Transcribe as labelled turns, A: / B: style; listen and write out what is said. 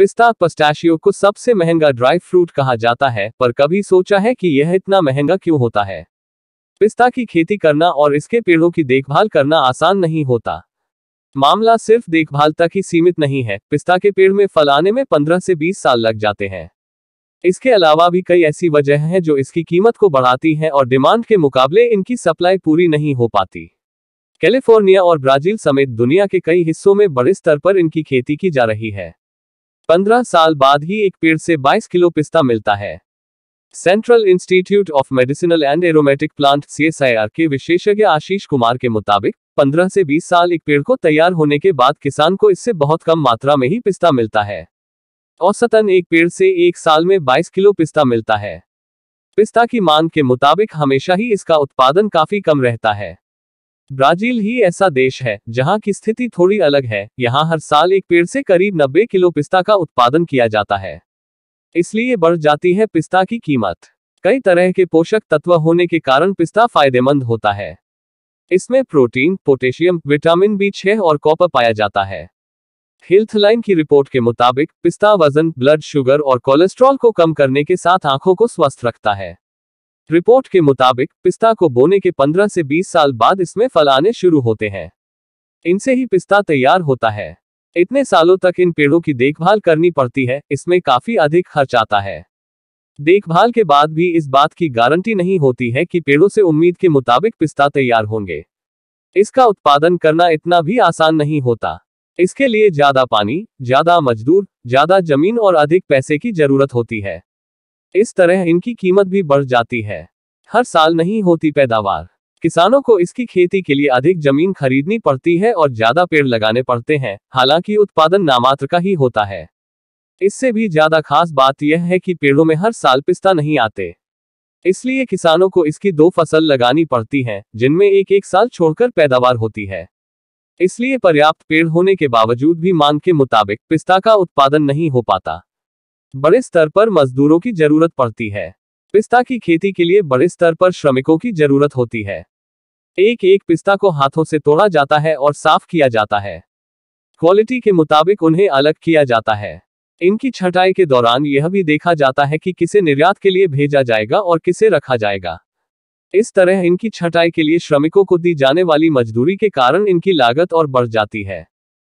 A: पिस्ता पस्टैशियो को सबसे महंगा ड्राई फ्रूट कहा जाता है पर कभी सोचा है कि यह इतना महंगा क्यों होता है पिस्ता की खेती करना और इसके पेड़ों की देखभाल करना आसान नहीं होता मामला सिर्फ देखभाल तक ही सीमित नहीं है पिस्ता के पेड़ में फल आने में 15 से 20 साल लग जाते हैं इसके अलावा भी कई ऐसी वजह हैं जो इसकी कीमत को बढ़ाती हैं और डिमांड के मुकाबले इनकी सप्लाई पूरी नहीं हो पाती कैलिफोर्निया और ब्राजील समेत दुनिया के कई हिस्सों में बड़े स्तर पर इनकी खेती की जा रही है पंद्रह साल बाद ही एक पेड़ से बाईस किलो पिस्ता मिलता है Central Institute of Medicinal and Aromatic Plant C के विशेषज्ञ आशीष कुमार के मुताबिक 15 से 20 साल एक पेड़ को तैयार होने के बाद किसान को इससे बहुत कम मात्रा में ही पिस्ता मिलता है औसतन एक पेड़ से एक साल में 22 किलो पिस्ता मिलता है पिस्ता की मांग के मुताबिक हमेशा ही इसका उत्पादन काफी कम रहता है ब्राजील ही ऐसा देश है जहाँ की स्थिति थोड़ी अलग है यहाँ हर साल एक पेड़ से करीब नब्बे किलो पिस्ता का उत्पादन किया जाता है इसलिए बढ़ जाती है पिस्ता की कीमत कई तरह के पोषक तत्व होने के कारण पिस्ता फायदेमंद होता है इसमें प्रोटीन पोटेशियम विटामिन बी छह और कॉपर पाया जाता है हेल्थ लाइन की रिपोर्ट के मुताबिक पिस्ता वजन ब्लड शुगर और कोलेस्ट्रॉल को कम करने के साथ आंखों को स्वस्थ रखता है रिपोर्ट के मुताबिक पिस्ता को बोने के 15 से 20 साल बाद इसमें फल आने शुरू होते हैं इनसे ही पिस्ता तैयार होता है इतने सालों तक इन पेड़ों की देखभाल करनी पड़ती है इसमें काफी अधिक खर्च आता है देखभाल के बाद भी इस बात की गारंटी नहीं होती है कि पेड़ों से उम्मीद के मुताबिक पिस्ता तैयार होंगे इसका उत्पादन करना इतना भी आसान नहीं होता इसके लिए ज्यादा पानी ज्यादा मजदूर ज्यादा जमीन और अधिक पैसे की जरूरत होती है इस तरह इनकी कीमत भी बढ़ जाती है हर साल नहीं होती पैदावार किसानों को इसकी खेती के लिए अधिक जमीन खरीदनी पड़ती है और ज्यादा पेड़ लगाने पड़ते हैं हालांकि उत्पादन नामात्र का ही होता है इससे भी ज्यादा खास बात यह है कि पेड़ों में हर साल पिस्ता नहीं आते इसलिए किसानों को इसकी दो फसल लगानी पड़ती है जिनमें एक एक साल छोड़कर पैदावार होती है इसलिए पर्याप्त पेड़ होने के बावजूद भी मांग के मुताबिक पिस्ता का उत्पादन नहीं हो पाता बड़े स्तर पर मजदूरों की जरूरत पड़ती है पिस्ता की खेती के लिए बड़े स्तर पर श्रमिकों की जरूरत होती है एक एक पिस्ता को हाथों से तोड़ा जाता है और साफ किया जाता है क्वालिटी के मुताबिक उन्हें अलग किया जाता है इनकी छटाई के दौरान यह भी देखा जाता है कि किसे निर्यात के लिए भेजा जाएगा और किसे रखा जाएगा इस तरह इनकी छटाई के लिए श्रमिकों को दी जाने वाली मजदूरी के कारण इनकी लागत और बढ़ जाती है